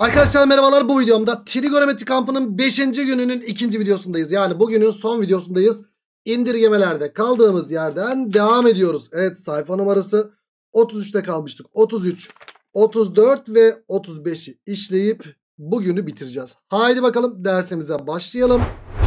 Arkadaşlar merhabalar bu videomda trigonometri kampının 5. gününün 2. videosundayız. Yani bugünün son videosundayız. İndirgemelerde kaldığımız yerden devam ediyoruz. Evet sayfa numarası 33'te kalmıştık. 33, 34 ve 35'i işleyip bugünü bitireceğiz. Haydi bakalım dersimize başlayalım.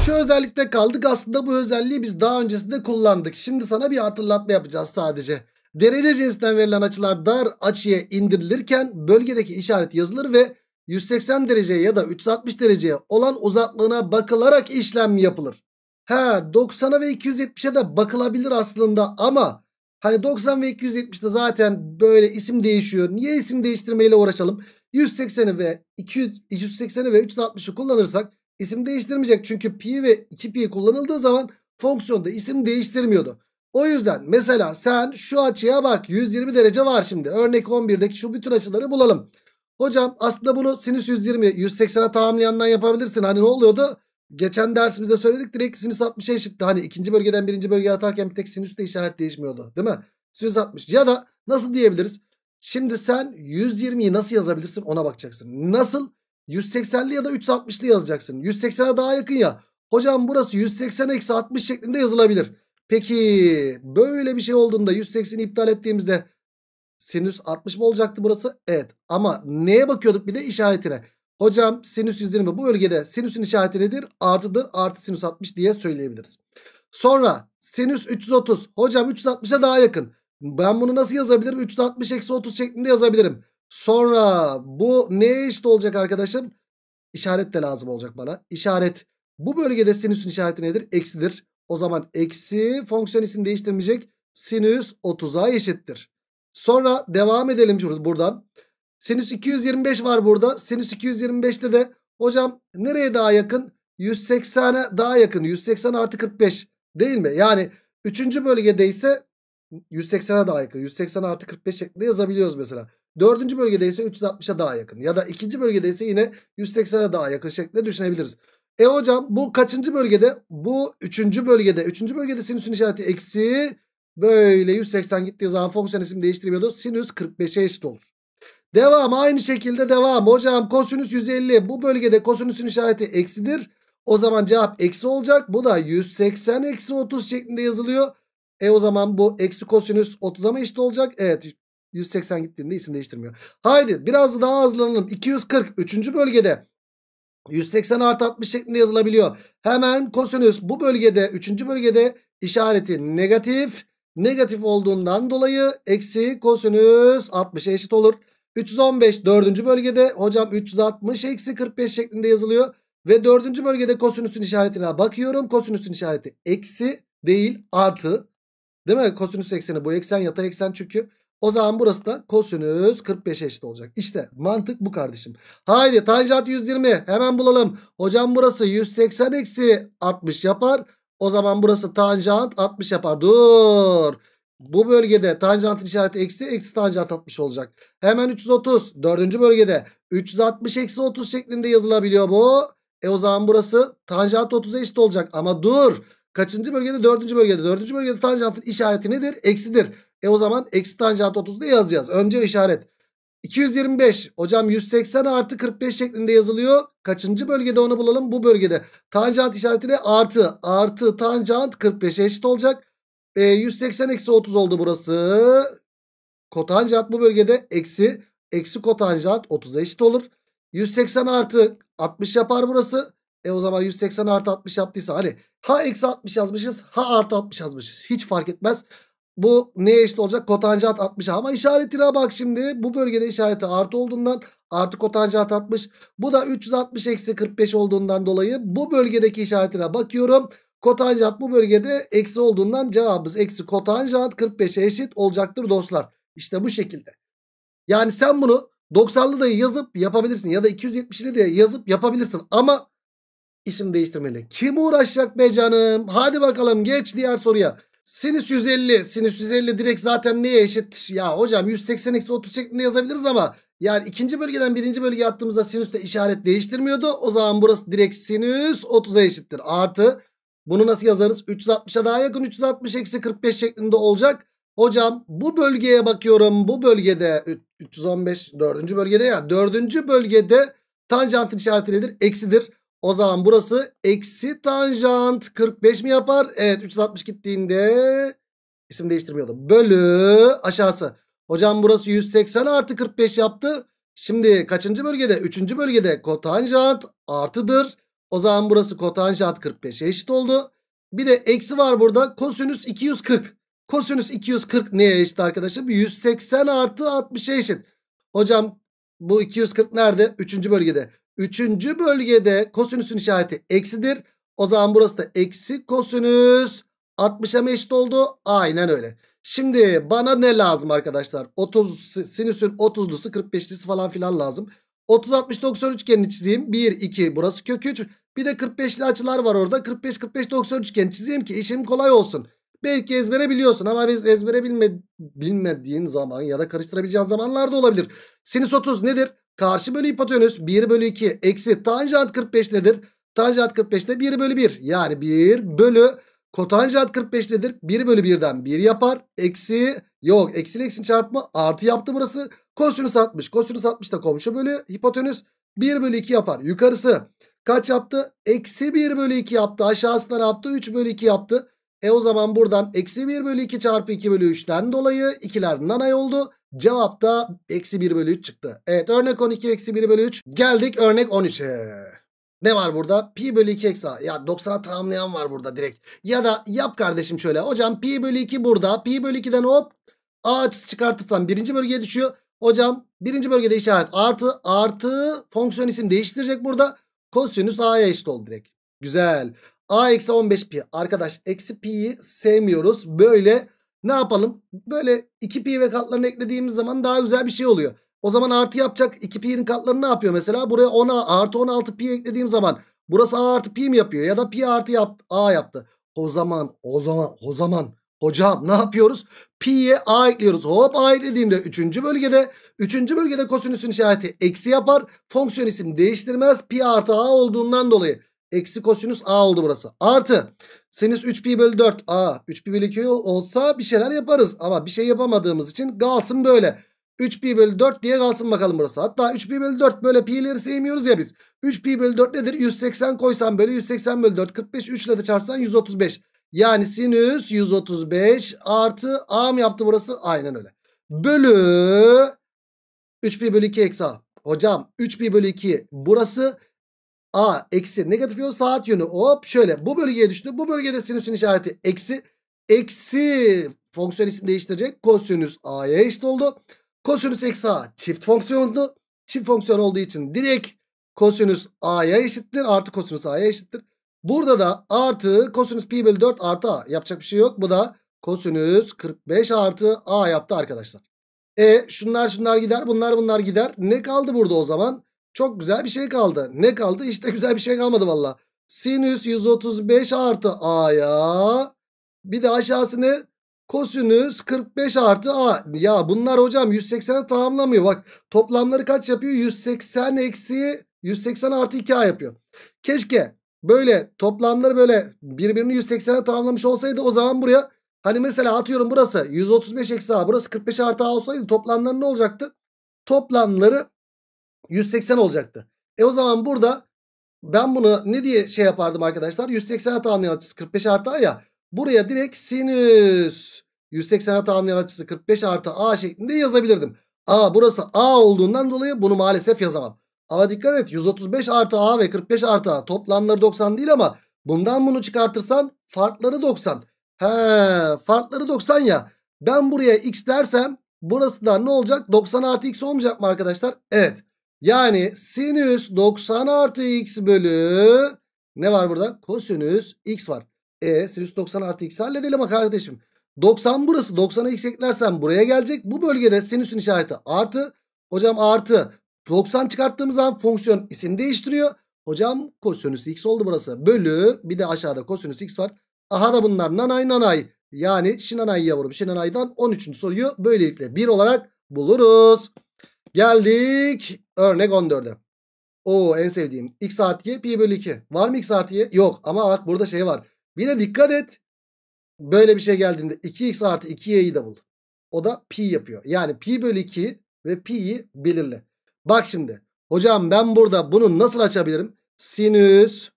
Şu özellikte kaldık aslında bu özelliği biz daha öncesinde kullandık. Şimdi sana bir hatırlatma yapacağız sadece. Derece cinsinden verilen açılar dar açıya indirilirken bölgedeki işaret yazılır ve 180 derece ya da 360 dereceye olan uzaklığına bakılarak işlem yapılır. He 90'a ve 270'e de bakılabilir aslında ama hani 90 ve 270'de zaten böyle isim değişiyor. Niye isim değiştirmeyle uğraşalım? 180'i ve 200 280'i ve 360'ı kullanırsak isim değiştirmeyecek. Çünkü pi ve 2pi kullanıldığı zaman fonksiyonda isim değiştirmiyordu. O yüzden mesela sen şu açıya bak 120 derece var şimdi. Örnek 11'deki şu bütün açıları bulalım. Hocam aslında bunu sinüs 120 180'e tamamlayandan yapabilirsin. Hani ne oluyordu? Geçen dersimizde söyledik direkt sinüs 60'a eşitti. Hani ikinci bölgeden birinci bölgeye atarken bir tek sinüs de işaret değişmiyordu. Değil mi? Sinüs 60. Ya da nasıl diyebiliriz? Şimdi sen 120'yi nasıl yazabilirsin ona bakacaksın. Nasıl? 180'li ya da 360'lı yazacaksın. 180'e daha yakın ya. Hocam burası 180 eksi 60 şeklinde yazılabilir. Peki böyle bir şey olduğunda 180'i iptal ettiğimizde Sinüs 60 mı olacaktı burası? Evet. Ama neye bakıyorduk bir de işaretine. Hocam sinüs 120 bu bölgede sinüsün işareti nedir? Artıdır. Artı sinüs 60 diye söyleyebiliriz. Sonra sinüs 330. Hocam 360'a daha yakın. Ben bunu nasıl yazabilirim? 360 eksi 30 şeklinde yazabilirim. Sonra bu neye eşit olacak arkadaşım? İşaret de lazım olacak bana. İşaret. Bu bölgede sinüsün işareti nedir? Eksidir. O zaman eksi fonksiyon isim değiştirmeyecek. Sinüs 30'a eşittir. Sonra devam edelim buradan. Sinüs 225 var burada. Sinüs 225'te de hocam nereye daha yakın? 180'e daha yakın. 180 artı 45 değil mi? Yani 3. bölgede ise 180'e daha yakın. 180 artı 45 şeklinde yazabiliyoruz mesela. Dördüncü bölgede ise 360'a daha yakın. Ya da ikinci bölgede ise yine 180'e daha yakın şeklinde düşünebiliriz. E hocam bu kaçıncı bölgede? Bu üçüncü bölgede. Üçüncü bölgede sinüsün işareti eksi Böyle 180 gittiği zaman fonksiyon isim değiştirmiyordu. Sinüs 45'e eşit olur. Devam aynı şekilde devam. Hocam kosinüs 150 bu bölgede kosinüsün işareti eksidir. O zaman cevap eksi olacak. Bu da 180 eksi 30 şeklinde yazılıyor. E o zaman bu eksi kosinüs 30'a mı eşit olacak? Evet 180 gittiğinde isim değiştirmiyor. Haydi biraz daha hızlanalım. 240 3. bölgede 180 artı 60 şeklinde yazılabiliyor. Hemen kosinüs bu bölgede 3. bölgede işareti negatif negatif olduğundan dolayı eksi kosinüs 60 eşit olur. 315 dördüncü bölgede hocam 360 eksi 45 şeklinde yazılıyor. Ve dördüncü bölgede kosinüsün işaretine bakıyorum. Kosinüsün işareti eksi değil artı. Değil mi? Kosinüs ekseni bu eksen yatay eksen çünkü. O zaman burası da kosinüs 45 eşit olacak. İşte mantık bu kardeşim. Haydi tanjant 120 hemen bulalım. Hocam burası 180 eksi 60 yapar. O zaman burası tanjant 60 yapar. Dur. Bu bölgede tanjantın işareti eksi eksi tanjant 60 olacak. Hemen 330. Dördüncü bölgede 360 eksi 30 şeklinde yazılabiliyor bu. E o zaman burası tanjant 30'a eşit olacak. Ama dur. Kaçıncı bölgede? Dördüncü bölgede. Dördüncü bölgede tanjantın işareti nedir? Eksidir. E o zaman eksi tanjant 30'da yazacağız. Önce işaret. 225 hocam 180 artı 45 şeklinde yazılıyor. Kaçıncı bölgede onu bulalım? Bu bölgede. Tanjant işaretiyle artı artı tanjant 45'e eşit olacak. E, 180 eksi 30 oldu burası. Kotanjant bu bölgede eksi. Eksi kotanjant 30'a eşit olur. 180 artı 60 yapar burası. E o zaman 180 artı 60 yaptıysa hani ha eksi 60 yazmışız ha artı 60 yazmışız. Hiç fark etmez. Bu neye eşit olacak? Kotanjant 60 ama işaretine bak şimdi. Bu bölgede işareti artı olduğundan artı kotanjant 60. Bu da 360 eksi 45 olduğundan dolayı bu bölgedeki işaretine bakıyorum. Kotanjant bu bölgede eksi olduğundan cevabımız eksi kotanjant 45'e eşit olacaktır dostlar. İşte bu şekilde. Yani sen bunu 90'lı da yazıp yapabilirsin ya da 270'li de yazıp yapabilirsin ama isim değiştirmeli. Kim uğraşacak be canım? Hadi bakalım geç diğer soruya. Sinüs 150. Sinüs 150 direkt zaten neye eşit? Ya hocam 180 eksi 30 şeklinde yazabiliriz ama yani ikinci bölgeden birinci bölgeye attığımızda sinüs de işaret değiştirmiyordu. O zaman burası direkt sinüs 30'a eşittir. Artı bunu nasıl yazarız? 360'a daha yakın 360 eksi 45 şeklinde olacak. Hocam bu bölgeye bakıyorum. Bu bölgede 315 dördüncü bölgede ya dördüncü bölgede tanjantın işareti nedir? Eksidir. O zaman burası eksi tanjant 45 mi yapar? Evet 360 gittiğinde isim değiştirmiyordu. Bölü aşağısı. Hocam burası 180 artı 45 yaptı. Şimdi kaçıncı bölgede? Üçüncü bölgede kotanjant artıdır. O zaman burası kotanjant 45'e eşit oldu. Bir de eksi var burada. Kosinüs 240. Kosinüs 240 neye eşit arkadaşım? 180 artı 60'a eşit. Hocam bu 240 nerede? Üçüncü bölgede. Üçüncü bölgede kosinüsün işareti eksidir. O zaman burası da eksi kosinüs 60'a mı eşit oldu? Aynen öyle. Şimdi bana ne lazım arkadaşlar? 30 sinüsün 30'lusu 45'lisi falan filan lazım. 30 60 90 üçgenini çizeyim. 1 2 burası kök 3. Bir de 45'li açılar var orada. 45 45 90 üçgeni çizeyim ki işim kolay olsun. Belki ezbere biliyorsun ama biz ezbere bilme, bilmediğin zaman ya da karıştırabileceğin zamanlarda olabilir. Sinüs 30 nedir? Karşı bölü hipotenüs 1 bölü 2 eksi tanjant 45 nedir? Tanjant 45 de 1 bölü 1 yani 1 bölü kotanjant 45 nedir? 1 bölü 1'den 1 yapar. Eksi yok eksili eksin çarpma artı yaptı burası. Kosinüs 60. Kosinüs 60 da komşu bölü hipotenüs 1 bölü 2 yapar. Yukarısı kaç yaptı? Eksi 1 bölü 2 yaptı. Aşağısına ne yaptı? 3 bölü 2 yaptı. E o zaman buradan eksi 1 bölü 2 çarpı 2 bölü 3'ten dolayı ikiler nanay oldu. Cevap da eksi 1 bölü 3 çıktı. Evet örnek 12 eksi 1 bölü 3. Geldik örnek 13'e. Ne var burada? Pi bölü 2 eksi a. Ya 90'a tamamlayan var burada direkt. Ya da yap kardeşim şöyle. Hocam pi bölü 2 burada. Pi bölü 2'den hop a açısı çıkartırsam birinci bölgeye düşüyor. Hocam birinci bölgede işaret artı artı fonksiyon isim değiştirecek burada. Kosinüs a'ya eşit oldu direkt. Güzel. a eksi 15 pi. Arkadaş eksi pi'yi sevmiyoruz. Böyle ne yapalım? Böyle 2 pi ve katlarını eklediğimiz zaman daha güzel bir şey oluyor. O zaman artı yapacak 2 pi'nin katları ne yapıyor mesela? Buraya 10'a artı 16 pi eklediğim zaman burası a artı pi mi yapıyor? Ya da pi artı yap, a yaptı. O zaman o zaman o zaman hocam ne yapıyoruz? Pi'ye a ekliyoruz. Hop a eklediğimde 3. bölgede 3. bölgede kosinüsün işareti eksi yapar. Fonksiyon isim değiştirmez. Pi artı a olduğundan dolayı. Eksi kosinüs A oldu burası. Artı sinüs 3pi bölü 4 A. 3pi bölü 2 olsa bir şeyler yaparız. Ama bir şey yapamadığımız için kalsın böyle. 3pi bölü 4 diye kalsın bakalım burası. Hatta 3pi bölü 4 böyle pi'leri sevmiyoruz ya biz. 3pi bölü 4 nedir? 180 koysan böyle 180 bölü 4 45. 3 ile de çarpsan 135. Yani sinüs 135 artı A mı yaptı burası? Aynen öyle. Bölü 3pi bölü 2 eksi A. Hocam 3pi bölü 2 burası. A eksi negatif yön saat yönü hop şöyle bu bölgeye düştü. Bu bölgede sinüsün işareti eksi. Eksi fonksiyon isim değiştirecek. Kosinüs A'ya eşit oldu. Kosinüs eksi A çift fonksiyondu. Çift fonksiyon olduğu için direkt kosinüs A'ya eşittir. Artı kosinüs A'ya eşittir. Burada da artı kosinüs pi bölü 4 artı A. Yapacak bir şey yok. Bu da kosinüs 45 artı A yaptı arkadaşlar. E şunlar şunlar gider bunlar bunlar gider. Ne kaldı burada o zaman? Çok güzel bir şey kaldı. Ne kaldı? İşte güzel bir şey kalmadı valla. Sinüs 135 artı a'ya. Bir de aşağısı ne? Kosinüs 45 artı a. Ya bunlar hocam 180'e tamamlamıyor. Bak toplamları kaç yapıyor? 180 eksi 180 artı 2a yapıyor. Keşke böyle toplamları böyle birbirini 180'e tamamlamış olsaydı o zaman buraya hani mesela atıyorum burası 135 eksi a burası 45 artı a olsaydı toplamları ne olacaktı? Toplamları 180 olacaktı. E o zaman burada ben bunu ne diye şey yapardım arkadaşlar? 180 hata anlayan açısı 45 artı a ya. Buraya direkt sinüs 180 hata anlayan açısı 45 artı a şeklinde yazabilirdim. A burası a olduğundan dolayı bunu maalesef yazamam. Ama dikkat et 135 artı a ve 45 artı a toplamları 90 değil ama bundan bunu çıkartırsan farkları 90. He farkları 90 ya. Ben buraya x dersem burası da ne olacak? 90 artı x olmayacak mı arkadaşlar? Evet. Yani sinüs 90 artı x bölü ne var burada? Kosinüs x var. E sinüs 90 artı x halledelim ha kardeşim. 90 burası 90'a x eklersen buraya gelecek. Bu bölgede sinüsün işareti artı. Hocam artı 90 çıkarttığımız zaman fonksiyon isim değiştiriyor. Hocam kosinüs x oldu burası. Bölü bir de aşağıda kosinüs x var. Aha da bunlar nanay nanay. Yani şinanay yavrum şinanaydan 13. soruyu böylelikle 1 olarak buluruz. Geldik Örnek 14'e. Oo en sevdiğim. X artı Y pi bölü 2. Var mı X artı Y? Yok ama bak burada şey var. Bir de dikkat et. Böyle bir şey geldiğinde 2X artı 2Y'yi de bul. O da pi yapıyor. Yani pi bölü 2 ve pi'yi belirle. Bak şimdi. Hocam ben burada bunu nasıl açabilirim? Sinüs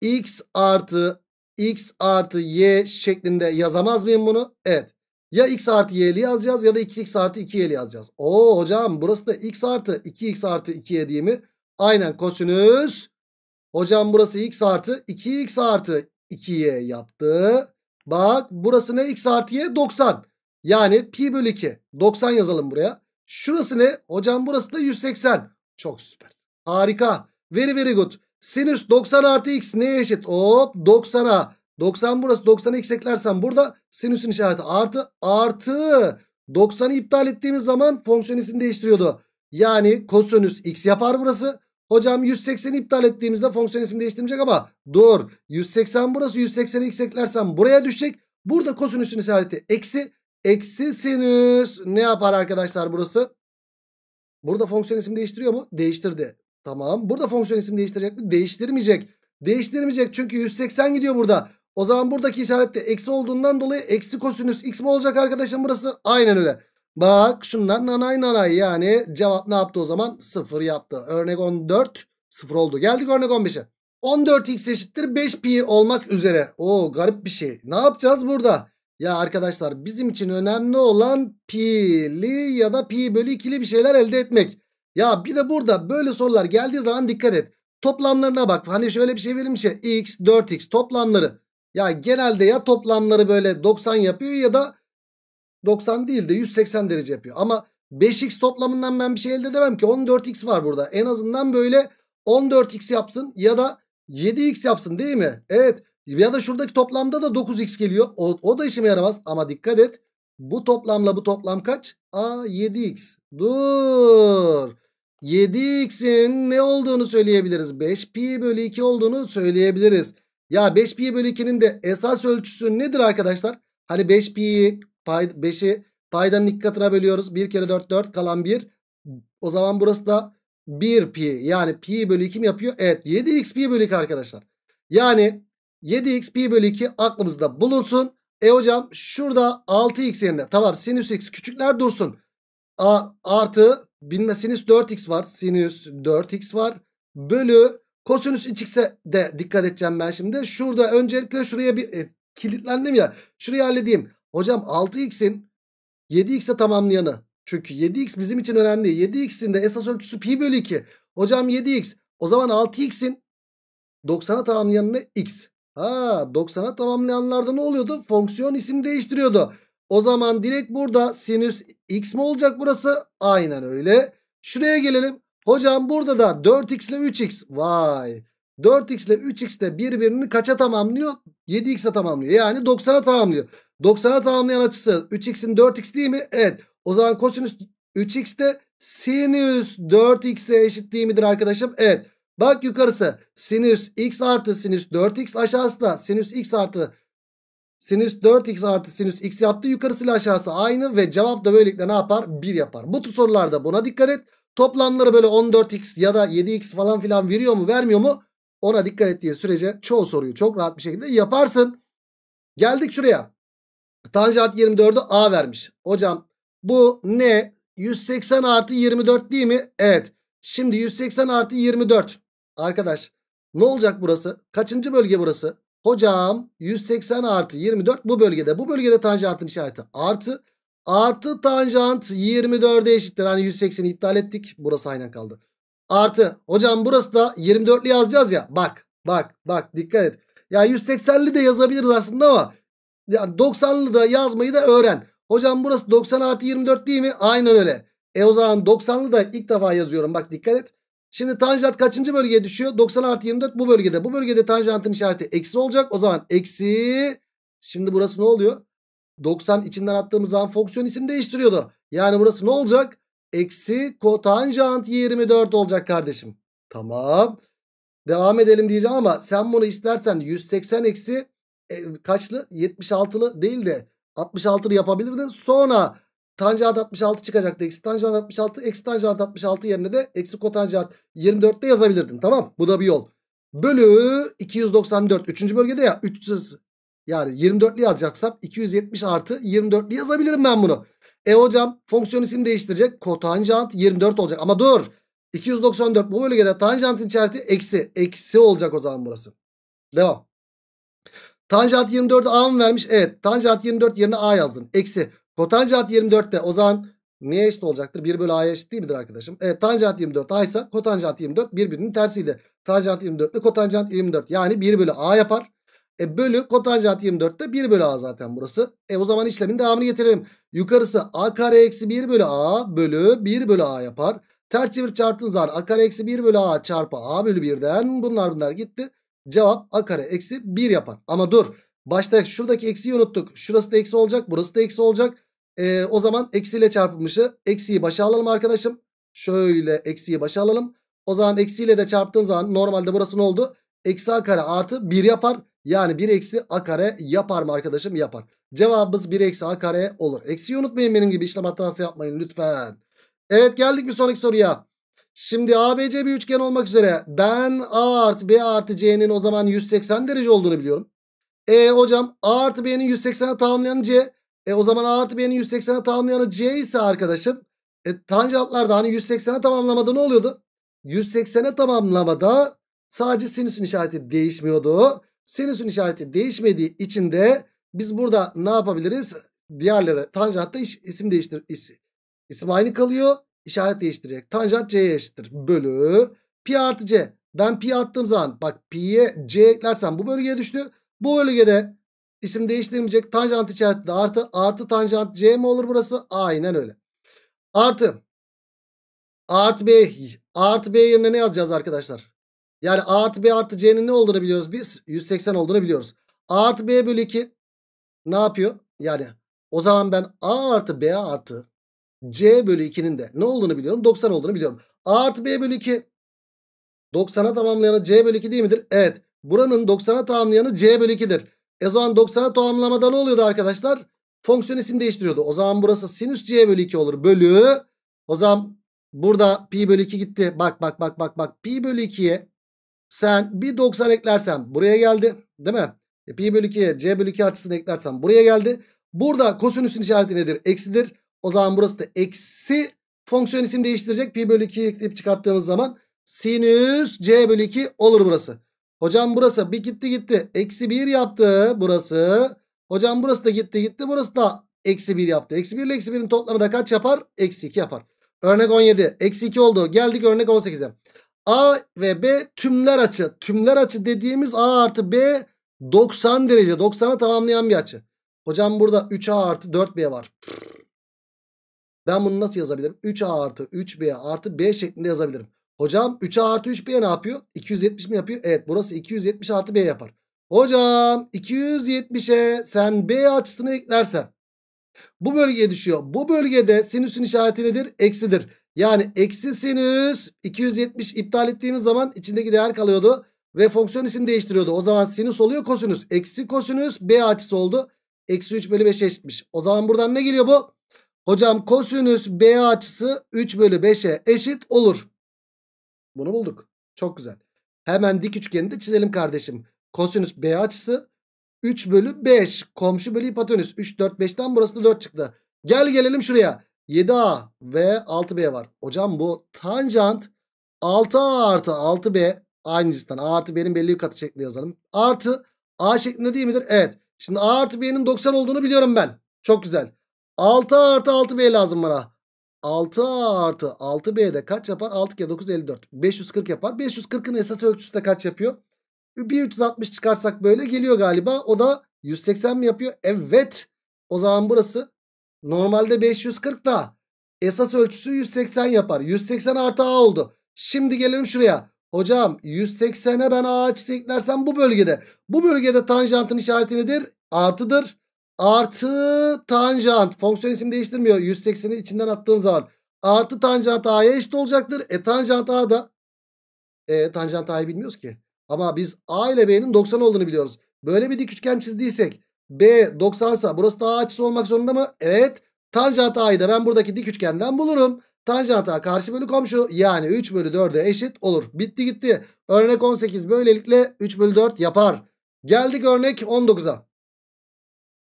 x artı x artı y şeklinde yazamaz mıyım bunu? Evet. Ya x artı y'li yazacağız ya da 2x artı 2y'li yazacağız. Oo hocam burası da x artı 2x artı 2y değil mi? Aynen kosinüs. Hocam burası x artı 2x artı 2y yaptı. Bak burası ne x artı y 90. Yani pi bölü 2 90 yazalım buraya. Şurası ne? Hocam burası da 180. Çok süper. Harika. Very very good. Sinüs 90 artı x neye eşit? Hop 90'a. 90 burası 90'ı x burada sinüsün işareti artı artı 90'ı iptal ettiğimiz zaman fonksiyon isim değiştiriyordu. Yani kosinüs x yapar burası. Hocam 180'i iptal ettiğimizde fonksiyon isim değiştirmeyecek ama dur 180 burası 180'i x eklersen buraya düşecek. Burada kosinüsün işareti eksi eksi sinüs ne yapar arkadaşlar burası? Burada fonksiyon isim değiştiriyor mu? Değiştirdi. Tamam. Burada fonksiyon isim değiştirecek mi? Değiştirmeyecek. Değiştirmeyecek çünkü 180 gidiyor burada. O zaman buradaki işaret de eksi olduğundan dolayı eksi kosinüs x mi olacak arkadaşım burası? Aynen öyle. Bak şunlar nanay nanay yani cevap ne yaptı o zaman? 0 yaptı. Örnek 14 0 oldu. Geldik örnek 15'e. 14x eşittir 5 pi olmak üzere. Oo garip bir şey. Ne yapacağız burada? Ya arkadaşlar bizim için önemli olan pi'li ya da pi bölü ikili bir şeyler elde etmek. Ya bir de burada böyle sorular geldiği zaman dikkat et. Toplamlarına bak. Hani şöyle bir şey verilmiş ya. x 4x toplamları. Ya genelde ya toplamları böyle 90 yapıyor ya da 90 değil de 180 derece yapıyor. Ama 5x toplamından ben bir şey elde edemem ki 14x var burada. En azından böyle 14x yapsın ya da 7x yapsın değil mi? Evet ya da şuradaki toplamda da 9x geliyor. O, o da işime yaramaz ama dikkat et. Bu toplamla bu toplam kaç? A 7x. Dur. 7x'in ne olduğunu söyleyebiliriz. 5pi bölü 2 olduğunu söyleyebiliriz. Ya 5 pi bölü 2'nin de esas ölçüsü nedir arkadaşlar? Hani 5 pi'yi pay, 5'i paydanın iki katına bölüyoruz. 1 kere 4 4 kalan 1. O zaman burası da 1 pi yani pi bölü 2 mi yapıyor? Evet 7x pi bölü 2 arkadaşlar. Yani 7x pi bölü 2 aklımızda bulunsun. E hocam şurada 6x yerine tamam sinüs x küçükler dursun. A, artı bilme sinüs 4x var. Sinüs 4x var. Bölü Kosinüs x'e de dikkat edeceğim ben şimdi. Şurada öncelikle şuraya bir e, kilitlendim ya. Şurayı halledeyim. Hocam 6x'in 7x'e tamamlayanı. Çünkü 7x bizim için önemli. 7x'in de esas ölçüsü pi bölü 2. Hocam 7x. O zaman 6x'in 90'a tamamlayanını x. Ha 90'a tamamlayanlarda ne oluyordu? Fonksiyon isim değiştiriyordu. O zaman direkt burada sinüs x mi olacak burası? Aynen öyle. Şuraya gelelim. Hocam burada da 4x ile 3x. Vay. 4x ile 3x de birbirini kaça tamamlıyor? 7x'e tamamlıyor. Yani 90'a tamamlıyor. 90'a tamamlayan açısı 3x'in 4x değil mi? Evet. O zaman kosinüs 3x de sinüs 4x'e eşit değil midir arkadaşım? Evet. Bak yukarısı sinüs x artı sinüs 4x aşağısı da sinüs x artı sinüs 4x artı sinüs x yaptı. Yukarısıyla aşağısı aynı ve cevap da böylelikle ne yapar? 1 yapar. Bu tür sorularda buna dikkat et. Toplamları böyle 14x ya da 7x falan filan veriyor mu vermiyor mu? Ona dikkat ettiği sürece çoğu soruyu çok rahat bir şekilde yaparsın. Geldik şuraya. Tanjant 24'ü A vermiş. Hocam bu ne? 180 artı 24 değil mi? Evet. Şimdi 180 artı 24. Arkadaş ne olacak burası? Kaçıncı bölge burası? Hocam 180 artı 24 bu bölgede. Bu bölgede tanjantın işareti artı. Artı tanjant 24'e eşittir. Hani 180'i iptal ettik. Burası aynen kaldı. Artı. Hocam burası da 24'lü yazacağız ya. Bak. Bak. Bak. Dikkat et. Ya 180'li de yazabiliriz aslında ama ya 90'lı da yazmayı da öğren. Hocam burası 90 artı 24 değil mi? Aynen öyle. E o zaman 90'lı da ilk defa yazıyorum. Bak dikkat et. Şimdi tanjant kaçıncı bölgeye düşüyor? 90 artı 24 bu bölgede. Bu bölgede tanjantın işareti eksi olacak. O zaman eksi. Şimdi burası ne oluyor? 90 içinden attığımız zaman fonksiyon isim değiştiriyordu. Yani burası ne olacak? Eksi kotanjant 24 olacak kardeşim. Tamam. Devam edelim diyeceğim ama sen bunu istersen 180 eksi e, kaçlı? 76'lı değil de 66'lı yapabilirdin. Sonra tanjant 66 çıkacaktı. Eksi tanjant 66, eksi tanjant 66 yerine de eksi kotanjant 24 de yazabilirdin. Tamam. Bu da bir yol. Bölü 294. Üçüncü bölgede ya. 300, yani 24'lü yazacaksam 270 artı 24'lü yazabilirim ben bunu. E hocam fonksiyon isim değiştirecek. Kotanjant 24 olacak. Ama dur. 294 bu bölgede tanjantin işareti eksi. Eksi olacak o zaman burası. Devam. Tanjant 24'e A mı vermiş? Evet. Tanjant 24 yerine A yazdın. Eksi. Kotanjant 24 de o zaman neye eşit olacaktır? 1 bölü A'ya eşit değil midir arkadaşım? Evet. Tanjant 24 A ise kotanjant 24 birbirinin tersiydi. Tanjant 24 ile kotanjant 24. Yani 1 bölü A yapar. E bölü kotanjant 24'te 1 bölü a zaten burası. E o zaman işlemin devamını getirelim. Yukarısı a kare eksi 1 bölü a bölü 1 bölü a yapar. Ters çevirip çarptığın zaman a kare eksi 1 bölü a çarpı a bölü 1'den bunlar bunlar gitti. Cevap a kare eksi 1 yapar. Ama dur başta şuradaki eksiyi unuttuk. Şurası da eksi olacak burası da eksi olacak. E, o zaman eksiyle çarpılmışı eksiyi başa alalım arkadaşım. Şöyle eksiyi başa alalım. O zaman eksiyle de çarptığın zaman normalde burası ne oldu? Eksi a kare artı 1 yapar. Yani 1 eksi a kare yapar mı arkadaşım? Yapar. Cevabımız 1 eksi a kare olur. Eksiyi unutmayın benim gibi işlem hatası yapmayın lütfen. Evet geldik bir sonraki soruya. Şimdi ABC bir üçgen olmak üzere ben A artı B artı C'nin o zaman 180 derece olduğunu biliyorum. E hocam A artı B'nin 180'e tamamlayan C. E o zaman A artı B'nin 180'e tamamlayanı C ise arkadaşım. E tanjantlarda hani 180'e tamamlamada ne oluyordu? 180'e tamamlamada sadece sinüsün işareti değişmiyordu. Sinüsün işareti değişmediği için de biz burada ne yapabiliriz? Diğerlere tanjantta isim değiştir isim. İsim aynı kalıyor. İşaret değiştirecek. Tanjant C'ye eşittir. Bölü pi artı C. Ben pi attığım zaman bak pi'ye C eklersen bu bölgeye düştü. Bu bölgede isim değiştirmeyecek. Tanjant işareti de artı. Artı tanjant C mi olur burası? Aynen öyle. Artı. Artı B. Artı B yerine ne yazacağız arkadaşlar? Yani A artı B artı C'nin ne olduğunu biliyoruz biz. 180 olduğunu biliyoruz. A artı B bölü 2 ne yapıyor? Yani o zaman ben A artı B artı C bölü 2'nin de ne olduğunu biliyorum? 90 olduğunu biliyorum. A artı B bölü 2 90'a tamamlayanı C bölü 2 değil midir? Evet. Buranın 90'a tamamlayanı C bölü 2'dir. E zaman 90'a tamamlamada ne oluyordu arkadaşlar? Fonksiyon isim değiştiriyordu. O zaman burası sinüs C bölü 2 olur. Bölü. O zaman burada pi bölü 2 gitti. Bak bak bak bak bak. Pi bölü 2'ye sen bir 90 eklersen buraya geldi. Değil mi? E, pi bölü 2'ye c bölü 2 açısını eklersen buraya geldi. Burada kosinüsün işareti nedir? Eksidir. O zaman burası da eksi fonksiyon isim değiştirecek. Pi bölü 2'yi ekleyip çıkarttığımız zaman sinüs c bölü 2 olur burası. Hocam burası bir gitti gitti. Eksi 1 yaptı burası. Hocam burası da gitti gitti. Burası da eksi 1 yaptı. Eksi 1 ile eksi 1'in toplamı da kaç yapar? Eksi 2 yapar. Örnek 17. Eksi 2 oldu. Geldik örnek 18'e. A ve B tümler açı. Tümler açı dediğimiz A artı B 90 derece. 90'a tamamlayan bir açı. Hocam burada 3A artı 4B var. Ben bunu nasıl yazabilirim? 3A artı 3B artı B şeklinde yazabilirim. Hocam 3A artı 3B ne yapıyor? 270 mi yapıyor? Evet burası 270 artı B yapar. Hocam 270'e sen B açısını eklersen bu bölgeye düşüyor. Bu bölgede sinüsün işareti nedir? Eksidir. Yani eksi sinüs 270 iptal ettiğimiz zaman içindeki değer kalıyordu. Ve fonksiyon isim değiştiriyordu. O zaman sinüs oluyor kosinüs. Eksi kosinüs B açısı oldu. Eksi 3 bölü 5 eşitmiş. O zaman buradan ne geliyor bu? Hocam kosinüs B açısı 3 bölü 5'e eşit olur. Bunu bulduk. Çok güzel. Hemen dik üçgeni de çizelim kardeşim. Kosinüs B açısı 3 bölü 5. Komşu bölü hipotenüs. 3, 4, 5'ten burası da 4 çıktı. Gel gelelim şuraya. 7A ve 6B var. Hocam bu tanjant 6A artı 6B aynı cinsten. A artı B'nin belli bir katı şeklinde yazalım. Artı A şeklinde değil midir? Evet. Şimdi A artı B'nin 90 olduğunu biliyorum ben. Çok güzel. 6A artı 6B lazım bana. 6A artı 6B'de kaç yapar? 6 kere 9 54. 540 yapar. 540'ın esas ölçüsü de kaç yapıyor? Bir 360 çıkarsak böyle geliyor galiba. O da 180 mi yapıyor? Evet. O zaman burası Normalde 540 da esas ölçüsü 180 yapar. 180 artı A oldu. Şimdi gelelim şuraya. Hocam 180'e ben A açısı eklersem bu bölgede. Bu bölgede tanjantın işareti nedir? Artıdır. Artı tanjant. Fonksiyon isim değiştirmiyor. 180'i içinden attığım zaman. Artı tanjant A'ya eşit olacaktır. E tanjant A da. E tanjant A'yı bilmiyoruz ki. Ama biz A ile B'nin 90 olduğunu biliyoruz. Böyle bir dik üçgen çizdiysek B 90 sa burası daha A açısı olmak zorunda mı? Evet. Tanjant A'yı da ben buradaki dik üçgenden bulurum. Tanjant A karşı bölü komşu yani 3 bölü 4'e eşit olur. Bitti gitti. Örnek 18 böylelikle 3 bölü 4 yapar. Geldik örnek 19'a.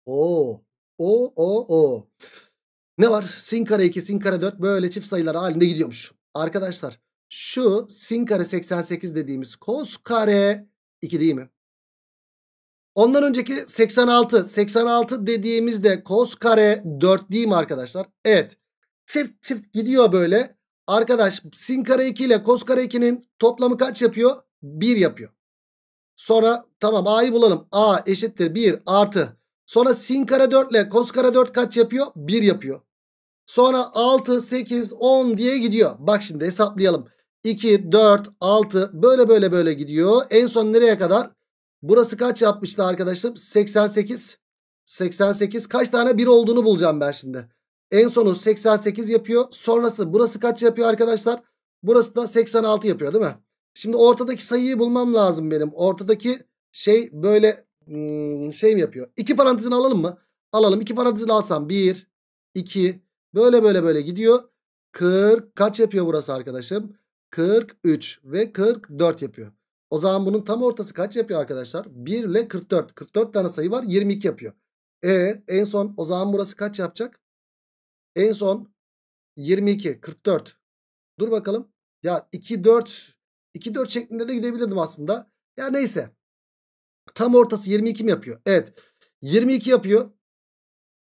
Oo. O o o. Ne var? Sin kare 2 sin kare 4 böyle çift sayılar halinde gidiyormuş. Arkadaşlar şu sin kare 88 dediğimiz kos kare 2 değil mi? Ondan önceki 86. 86 dediğimizde cos kare 4 değil mi arkadaşlar? Evet. Çift çift gidiyor böyle. Arkadaş sin kare 2 ile cos kare 2'nin toplamı kaç yapıyor? 1 yapıyor. Sonra tamam a'yı bulalım. a eşittir 1 artı. Sonra sin kare 4 ile cos kare 4 kaç yapıyor? 1 yapıyor. Sonra 6, 8, 10 diye gidiyor. Bak şimdi hesaplayalım. 2, 4, 6 böyle böyle böyle gidiyor. En son nereye kadar? Burası kaç yapmıştı arkadaşım? 88. 88 kaç tane 1 olduğunu bulacağım ben şimdi. En sonu 88 yapıyor. Sonrası burası kaç yapıyor arkadaşlar? Burası da 86 yapıyor değil mi? Şimdi ortadaki sayıyı bulmam lazım benim. Ortadaki şey böyle hmm, şey mi yapıyor? İki parantezini alalım mı? Alalım. İki parantezini alsam. Bir, iki. Böyle böyle böyle gidiyor. 40 kaç yapıyor burası arkadaşım? 43 ve 44 yapıyor. O zaman bunun tam ortası kaç yapıyor arkadaşlar? 1 ile 44. 44 tane sayı var 22 yapıyor. E en son o zaman burası kaç yapacak? En son 22, 44. Dur bakalım. Ya 2, 4, 2, 4 şeklinde de gidebilirdim aslında. Ya neyse. Tam ortası 22 mi yapıyor? Evet. 22 yapıyor.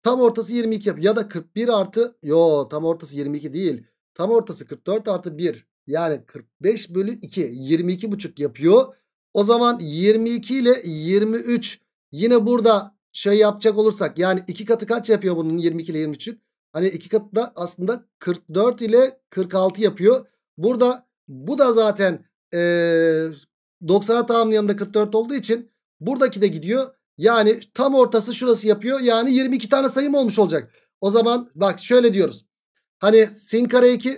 Tam ortası 22 yapıyor. Ya da 41 artı. Yo tam ortası 22 değil. Tam ortası 44 artı 1. Yani 45 bölü 2 22,5 yapıyor. O zaman 22 ile 23 yine burada şey yapacak olursak yani iki katı kaç yapıyor bunun 22 ile 23'ün? Hani iki katı da aslında 44 ile 46 yapıyor. Burada bu da zaten e, 90'a tamam yanında 44 olduğu için buradaki de gidiyor. Yani tam ortası şurası yapıyor. Yani 22 tane sayım olmuş olacak. O zaman bak şöyle diyoruz. Hani sin kare 2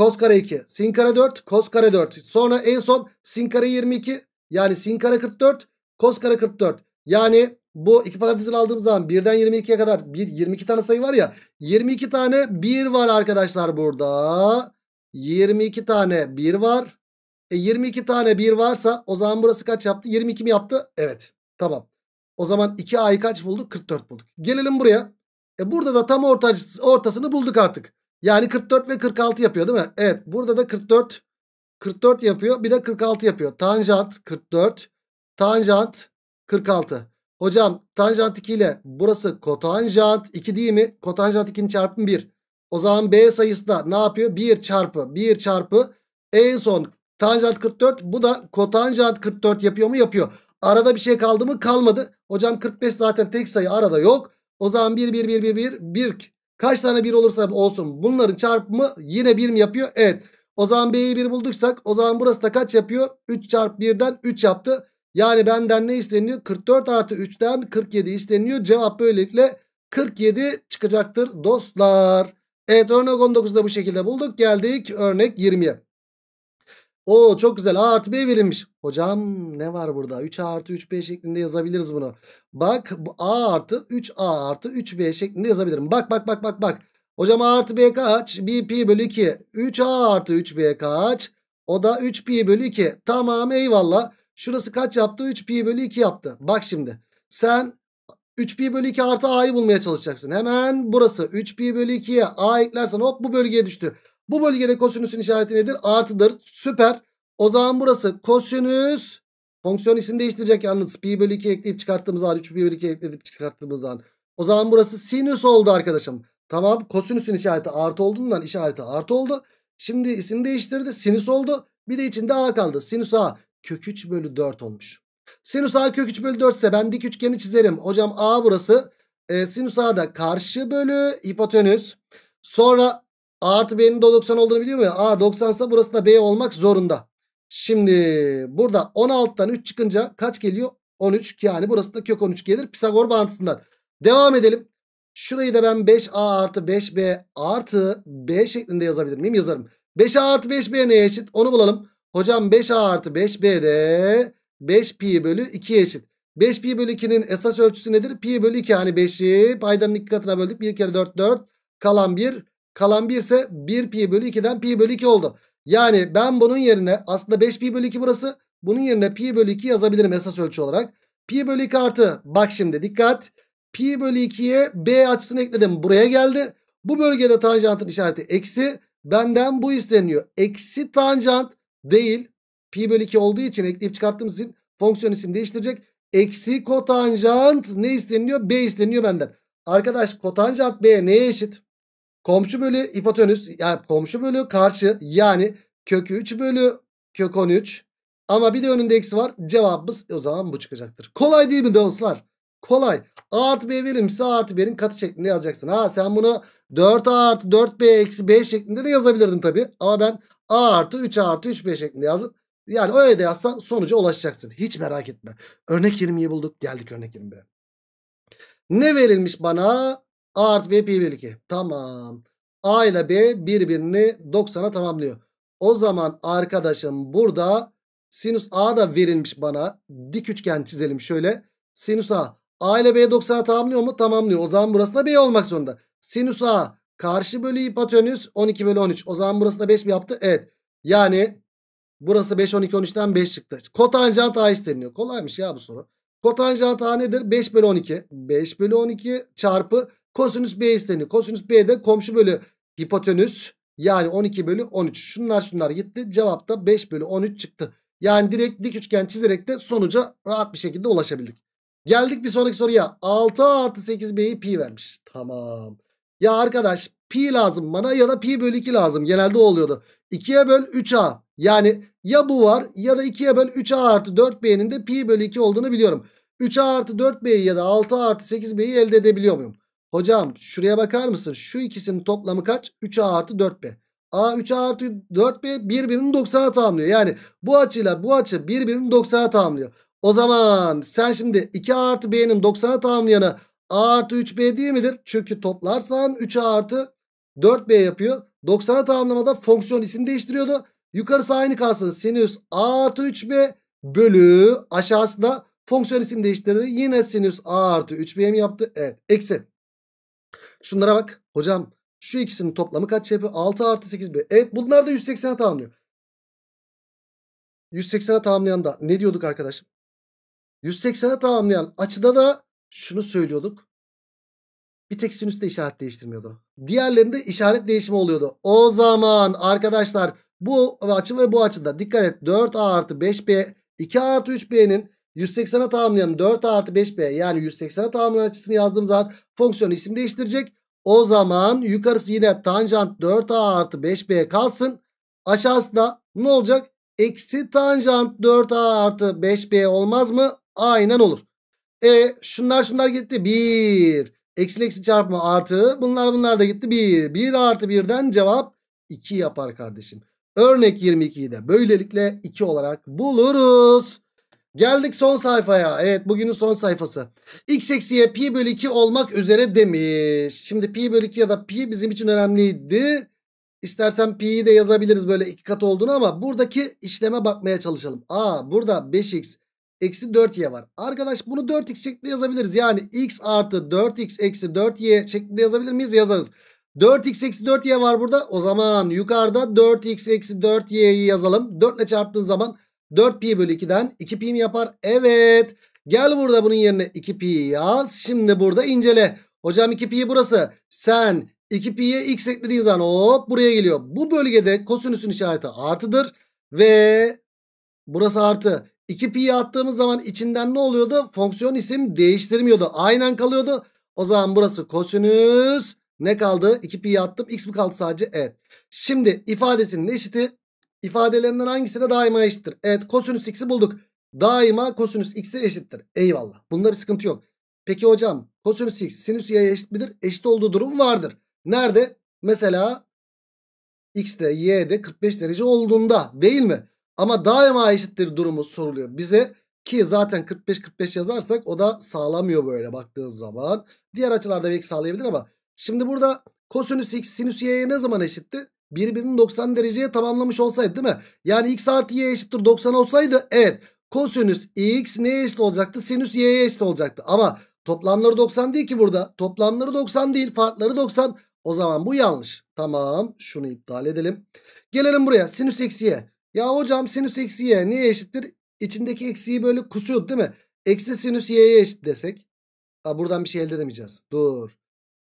Cos kare 2. Sin kare 4. Cos kare 4. Sonra en son sin kare 22. Yani sin kare 44. Cos kare 44. Yani bu iki parantezin aldığımız zaman 1'den 22'ye kadar bir 22 tane sayı var ya. 22 tane 1 var arkadaşlar burada. 22 tane 1 var. E 22 tane 1 varsa o zaman burası kaç yaptı? 22 mi yaptı? Evet. Tamam. O zaman 2A'yı kaç bulduk? 44 bulduk. Gelelim buraya. E burada da tam orta, ortasını bulduk artık. Yani 44 ve 46 yapıyor değil mi? Evet burada da 44 44 yapıyor bir de 46 yapıyor. Tanjant 44 tanjant 46. Hocam tanjant 2 ile burası kotanjant 2 değil mi? Kotanjant 2'nin çarpımı 1. O zaman B sayısı da ne yapıyor? 1 çarpı 1 çarpı en son tanjant 44 bu da kotanjant 44 yapıyor mu? Yapıyor. Arada bir şey kaldı mı? Kalmadı. Hocam 45 zaten tek sayı arada yok. O zaman 1 1 1 1 1 1 Kaç tane 1 olursa olsun bunların çarpımı yine 1 mi yapıyor? Evet. O zaman B'yi 1 bulduksak o zaman burası da kaç yapıyor? 3 çarpı 1'den 3 yaptı. Yani benden ne isteniyor? 44 artı 3'ten 47 isteniyor. Cevap böylelikle 47 çıkacaktır dostlar. Evet örnek 19'da bu şekilde bulduk. Geldik örnek 20'ye. Oo çok güzel A artı B verilmiş. Hocam ne var burada? 3A artı 3B şeklinde yazabiliriz bunu. Bak bu A artı 3A artı 3B şeklinde yazabilirim. Bak bak bak bak bak. Hocam A artı B kaç? 1 pi bölü 2. 3A artı 3B kaç? O da 3 pi bölü 2. Tamam eyvallah. Şurası kaç yaptı? 3 pi bölü 2 yaptı. Bak şimdi. Sen 3pi bölü 2 artı a'yı bulmaya çalışacaksın. Hemen burası 3pi bölü 2'ye a eklersen hop bu bölgeye düştü. Bu bölgede kosinüsün işareti nedir? Artıdır. Süper. O zaman burası kosinüs. Fonksiyon isim değiştirecek yalnız. Pi bölü 2 ekleyip çıkarttığımız an. 3 pi bölü 2 ekleyip çıkarttığımız an. O zaman burası sinüs oldu arkadaşım. Tamam kosinüsün işareti artı olduğundan işareti artı oldu. Şimdi isim değiştirdi. Sinüs oldu. Bir de içinde a kaldı. Sinüs a kök 3 bölü 4 olmuş. Sinüs a kök 3 bölü 4 ise ben dik üçgeni çizerim. Hocam a burası. E, sinüs a da karşı bölü hipotenüs. Sonra A artı B'nin de 90 olduğunu biliyor muyum? A 90 ise burası da B olmak zorunda. Şimdi burada 16'dan 3 çıkınca kaç geliyor? 13 yani burası da kök 13 gelir Pisagor bağıntısından. Devam edelim. Şurayı da ben 5A artı 5B artı B şeklinde yazabilir miyim? Yazarım. 5A artı 5B neye eşit? Onu bulalım. Hocam 5A artı 5B de 5 pi bölü 2'ye eşit. 5 pi bölü 2'nin esas ölçüsü nedir? Pi bölü 2 hani 5'i paydanın 2 katına böldük. 1 kere 4 4 kalan 1 Kalan 1 ise 1 pi bölü 2'den pi bölü 2 oldu. Yani ben bunun yerine aslında 5 pi bölü 2 burası. Bunun yerine pi bölü 2 yazabilirim esas ölçü olarak. Pi bölü 2 artı bak şimdi dikkat. Pi bölü 2'ye b açısını ekledim buraya geldi. Bu bölgede tanjantın işareti eksi. Benden bu isteniyor. Eksi tanjant değil. Pi bölü 2 olduğu için ekleyip çıkarttığımız için fonksiyon isim değiştirecek. Eksi kotanjant ne isteniyor? B isteniyor benden. Arkadaş kotanjant B neye eşit? Komşu bölü hipotenüs yani komşu bölü karşı yani kökü 3 bölü kök 13. Ama bir de önünde eksi var. Cevabımız o zaman bu çıkacaktır. Kolay değil mi dostlar? Kolay. A artı B verilmişse A artı B'nin katı şeklinde yazacaksın. Ha sen bunu 4A artı 4B eksi B şeklinde de yazabilirdin tabi. Ama ben A artı 3 A artı 3B şeklinde yazıp yani öyle de yazsan sonuca ulaşacaksın. Hiç merak etme. Örnek 20'yi bulduk. Geldik örnek 21'e. Ne verilmiş bana? A artı B pi bölü 2. Tamam. A ile B birbirini 90'a tamamlıyor. O zaman arkadaşım burada sinüs A da verilmiş bana. Dik üçgen çizelim şöyle. Sinüs A. A ile B 90'a tamamlıyor mu? Tamamlıyor. O zaman burası da B olmak zorunda. Sinüs A karşı bölü hipotenüs 12 bölü 13. O zaman burası da 5 mi yaptı? Evet. Yani burası 5 12 13'ten 5 çıktı. Kotanjant A isteniyor. Kolaymış ya bu soru. Kotanjant A nedir? 5 bölü 12. 5 bölü 12 çarpı Kosinüs B isteniyor. Kosinüs B de komşu bölü hipotenüs yani 12 bölü 13. Şunlar şunlar gitti. Cevap da 5 bölü 13 çıktı. Yani direkt dik üçgen çizerek de sonuca rahat bir şekilde ulaşabildik. Geldik bir sonraki soruya. 6 artı 8 B'yi pi vermiş. Tamam. Ya arkadaş pi lazım bana ya da pi bölü 2 lazım. Genelde oluyordu. 2'ye böl 3A. Yani ya bu var ya da 2'ye böl 3A artı 4B'nin de pi bölü 2 olduğunu biliyorum. 3A artı 4B'yi ya da 6 artı 8B'yi elde edebiliyor muyum? Hocam şuraya bakar mısın? Şu ikisinin toplamı kaç? 3A artı 4B. A 3A artı 4B birbirinin 90'a tamamlıyor. Yani bu açıyla bu açı birbirinin 90'a tamamlıyor. O zaman sen şimdi 2A artı B'nin 90'a tamamlayanı A artı 3B değil midir? Çünkü toplarsan 3A artı 4B yapıyor. 90'a tamamlamada fonksiyon isim değiştiriyordu. Yukarısı aynı kalsın. Sinüs A artı 3B bölü Aşağısında fonksiyon isim değiştirdi. Yine sinüs A artı 3 byi yaptı? Evet. Eksi. Şunlara bak. Hocam şu ikisinin toplamı kaç yapıyor? 6 artı 8 bir. Evet bunlar da 180'e tamamlıyor. 180'e tamamlayan da ne diyorduk arkadaşım? 180'e tamamlayan açıda da şunu söylüyorduk. Bir tek sinüste işaret değiştirmiyordu. Diğerlerinde işaret değişimi oluyordu. O zaman arkadaşlar bu açı ve bu açıda dikkat et 4A artı 5B 2 artı 3B'nin 180'a tamamlayan 4 artı 5b yani 180'a tamamlayan açısını yazdığım zaman fonksiyon isim değiştirecek. O zaman yukarısı yine tanjant 4a artı 5b kalsın. Aşağısında ne olacak? Eksi tanjant 4a artı 5b olmaz mı? Aynen olur. E şunlar şunlar gitti. 1. Eksi eksi çarpma artı. Bunlar bunlar da gitti. 1. 1 artı 1'den cevap 2 yapar kardeşim. Örnek 22'yi de böylelikle 2 olarak buluruz. Geldik son sayfaya. Evet bugünün son sayfası. X eksiye pi bölü 2 olmak üzere demiş. Şimdi pi bölü 2 ya da pi bizim için önemliydi. İstersen pi'yi de yazabiliriz böyle iki kat olduğunu ama buradaki işleme bakmaya çalışalım. Aa burada 5x eksi 4y var. Arkadaş bunu 4x şeklinde yazabiliriz. Yani x artı 4x eksi 4y şeklinde yazabilir miyiz? Yazarız. 4x eksi 4y var burada. O zaman yukarıda 4x eksi 4y'yi yazalım. 4 ile çarptığın zaman 4 pi bölü 2'den 2 pi mi yapar? Evet. Gel burada bunun yerine 2 pi yaz. Şimdi burada incele. Hocam 2 pi burası. Sen 2 pi'ye x eklediğin zaman hop buraya geliyor. Bu bölgede kosinüsün işareti artıdır. Ve burası artı. 2 pi'yi attığımız zaman içinden ne oluyordu? Fonksiyon isim değiştirmiyordu. Aynen kalıyordu. O zaman burası kosinüs ne kaldı? 2 pi'yi attım. X mi kaldı sadece? Evet. Şimdi ifadesinin eşiti ifadelerinden hangisine daima eşittir? Evet kosinüs x'i bulduk. Daima kosinüs x'e eşittir. Eyvallah. Bunda bir sıkıntı yok. Peki hocam kosinüs x sinüs y'ye eşit midir? Eşit olduğu durum vardır. Nerede? Mesela x'de y'de 45 derece olduğunda değil mi? Ama daima eşittir durumu soruluyor bize. Ki zaten 45-45 yazarsak o da sağlamıyor böyle baktığınız zaman. Diğer açılarda belki sağlayabilir ama. Şimdi burada kosinüs x sinüs y'ye ne zaman eşitti? birbirini 90 dereceye tamamlamış olsaydı değil mi? Yani x artı y eşittir 90 olsaydı evet kosinüs x neye eşit olacaktı? Sinüs y'ye eşit olacaktı. Ama toplamları 90 değil ki burada. Toplamları 90 değil farkları 90. O zaman bu yanlış. Tamam şunu iptal edelim. Gelelim buraya sinüs eksi y. Ya hocam sinüs eksi y neye eşittir? İçindeki eksiyi böyle kusuyordu değil mi? Eksi sinüs y'ye eşit desek. Aa, buradan bir şey elde edemeyeceğiz. Dur.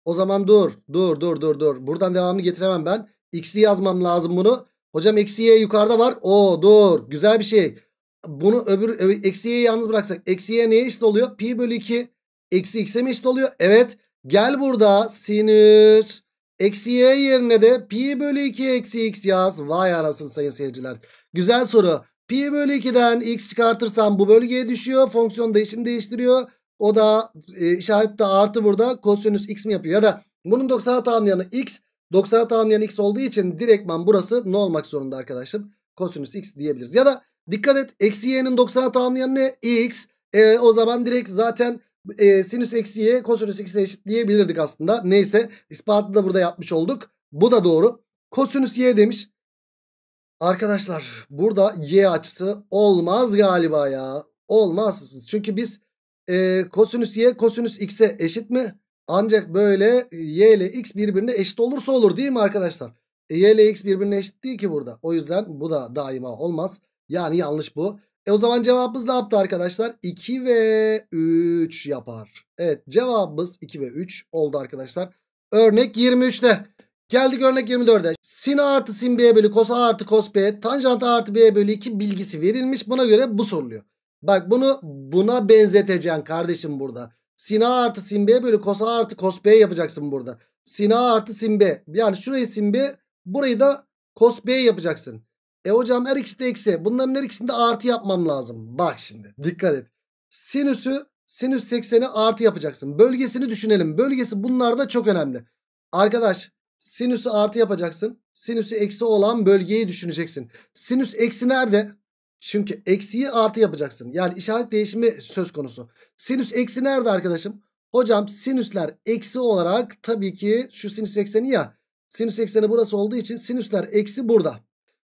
O zaman dur. Dur dur dur dur. Buradan devamını getiremem ben. X'li yazmam lazım bunu. Hocam eksi y yukarıda var. O dur güzel bir şey. Bunu öbür ö, eksi y'yi yalnız bıraksak. Eksi y neye eşit oluyor? Pi bölü 2 eksi x'e mi eşit oluyor? Evet gel burada sinüs eksi y yerine de pi bölü 2 eksi x yaz. Vay arasın sayın seyirciler. Güzel soru. Pi bölü 2'den x çıkartırsam bu bölgeye düşüyor. Fonksiyon değişim değiştiriyor. O da e, işaret de artı burada kosinüs x mi yapıyor? Ya da bunun 90'a tamamlayanı x 90'a tamamlayan x olduğu için direktman burası ne olmak zorunda arkadaşım? Kosinüs x diyebiliriz. Ya da dikkat et eksi y'nin 90'a tamamlayan ne? x. E, o zaman direkt zaten e, sinüs eksi y kosinüs x'e eşit diyebilirdik aslında. Neyse ispatı da burada yapmış olduk. Bu da doğru. Kosinüs y demiş. Arkadaşlar burada y açısı olmaz galiba ya. Olmaz. Çünkü biz e, kosinüs y kosinüs x'e eşit mi? Ancak böyle e, y ile x birbirine eşit olursa olur değil mi arkadaşlar? E, y ile x birbirine eşit değil ki burada. O yüzden bu da daima olmaz. Yani yanlış bu. E o zaman cevabımız ne yaptı arkadaşlar? 2 ve 3 yapar. Evet cevabımız 2 ve 3 oldu arkadaşlar. Örnek 23'te. Geldik örnek 24'e. Sin A artı sin B bölü kos A artı kos B tanjant A artı B bölü 2 bilgisi verilmiş. Buna göre bu soruluyor. Bak bunu buna benzeteceğim kardeşim burada. Sin A artı sin B bölü kos A artı kos B yapacaksın burada. Sin A artı sin B. Yani şurayı sin B burayı da kos B yapacaksın. E hocam her ikisi de eksi. Bunların her ikisinde artı yapmam lazım. Bak şimdi dikkat et. Sinüsü sinüs 80'i artı yapacaksın. Bölgesini düşünelim. Bölgesi bunlar da çok önemli. Arkadaş sinüsü artı yapacaksın. Sinüsü eksi olan bölgeyi düşüneceksin. Sinüs eksi nerede? Çünkü eksiyi artı yapacaksın. Yani işaret değişimi söz konusu. Sinüs eksi nerede arkadaşım? Hocam sinüsler eksi olarak tabii ki şu sinüs ekseni ya. Sinüs ekseni burası olduğu için sinüsler eksi burada.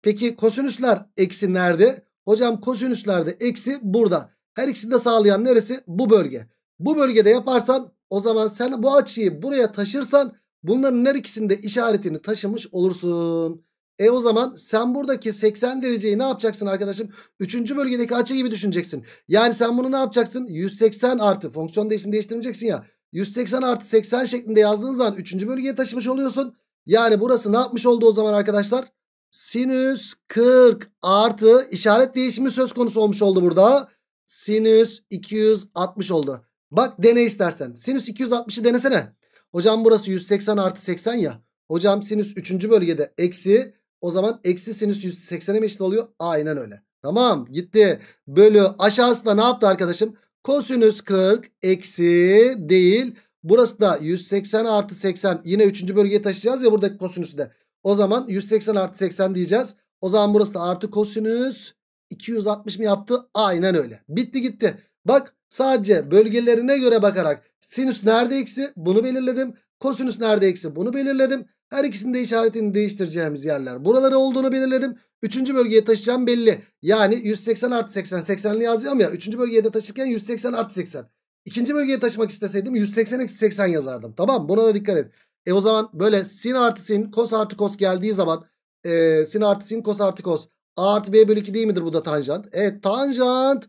Peki kosinüsler eksi nerede? Hocam kosinüsler eksi burada. Her ikisini de sağlayan neresi? Bu bölge. Bu bölgede yaparsan o zaman sen bu açıyı buraya taşırsan bunların her ikisinde işaretini taşımış olursun. E o zaman sen buradaki 80 dereceyi ne yapacaksın arkadaşım? Üçüncü bölgedeki açı gibi düşüneceksin. Yani sen bunu ne yapacaksın? 180 artı fonksiyon değişimi değiştirmeyeceksin ya. 180 artı 80 şeklinde yazdığın zaman üçüncü bölgeye taşımış oluyorsun. Yani burası ne yapmış oldu o zaman arkadaşlar? Sinüs 40 artı işaret değişimi söz konusu olmuş oldu burada. Sinüs 260 oldu. Bak dene istersen. Sinüs 260'ı denesene. Hocam burası 180 artı 80 ya. Hocam sinüs 3. bölgede eksi o zaman eksi sinüs 180 mi eşit oluyor? Aynen öyle. Tamam gitti. Bölü aşağısında ne yaptı arkadaşım? Kosinüs 40 eksi değil. Burası da 180 artı 80. Yine 3. bölgeye taşıyacağız ya buradaki kosinüsü de. O zaman 180 artı 80 diyeceğiz. O zaman burası da artı kosinüs 260 mi yaptı? Aynen öyle. Bitti gitti. Bak sadece bölgelerine göre bakarak sinüs nerede eksi bunu belirledim. Kosinüs nerede eksi bunu belirledim. Her ikisinde işaretini değiştireceğimiz yerler. Buraları olduğunu belirledim. Üçüncü bölgeye taşıyacağım belli. Yani 180 artı 80. 80'li yazacağım ya. Üçüncü bölgeye de taşırken 180 artı 80. İkinci bölgeye taşımak isteseydim 180 eksi 80 yazardım. Tamam buna da dikkat et. E o zaman böyle sin artı sin kos artı kos geldiği zaman e, sin artı sin kos artı kos. A artı B bölü 2 değil midir bu da tanjant? Evet tanjant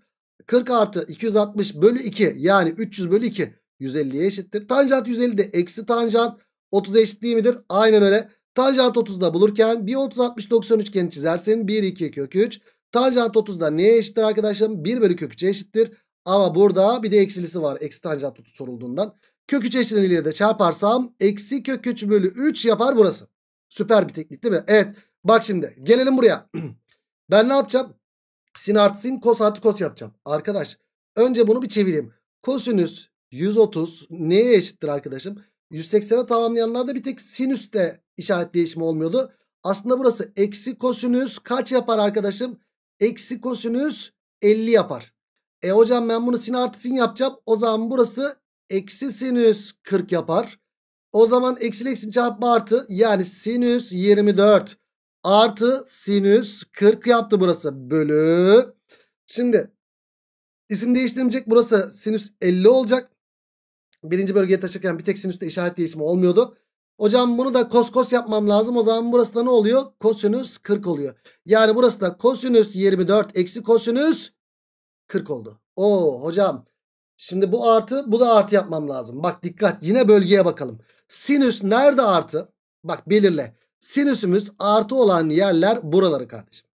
40 artı 260 bölü 2 yani 300 bölü 2 150'ye eşittir. Tanjant 150 de eksi tanjant 30 eşitliği midir? Aynen öyle. Tanjant 30'da bulurken bir 30 60 90 üçgeni çizersin. 1 2 kök 3. Tanjant 30'da neye eşittir arkadaşlarım? 1 bölü kök 3'e eşittir. Ama burada bir de eksilisi var. Eksi tanjant 30 sorulduğundan. Kök 3 eşitliğiyle de çarparsam eksi kök 3 bölü 3 yapar burası. Süper bir teknik değil mi? Evet. Bak şimdi gelelim buraya. ben ne yapacağım? Sin artı sin kos artı kos yapacağım. Arkadaş önce bunu bir çevireyim. Kosinüs 130 neye eşittir arkadaşım? 180'e tamamlayanlarda bir tek sinüste işaret değişimi olmuyordu. Aslında burası eksi kosinüs kaç yapar arkadaşım? Eksi kosinüs 50 yapar. E hocam ben bunu sin artı sin yapacağım. O zaman burası eksi sinüs 40 yapar. O zaman eksi eksi çarpma artı yani sinüs 24 artı sinüs 40 yaptı burası bölü. Şimdi isim değiştirmeyecek burası sinüs 50 olacak. Birinci bölgeye taşırken bir tek sinüste işaret değişimi olmuyordu. Hocam bunu da kos kos yapmam lazım. O zaman burası da ne oluyor? Kosinüs 40 oluyor. Yani burası da kosinüs 24 eksi kosinüs 40 oldu. Oo hocam. Şimdi bu artı bu da artı yapmam lazım. Bak dikkat yine bölgeye bakalım. Sinüs nerede artı? Bak belirle. Sinüsümüz artı olan yerler buraları kardeşim.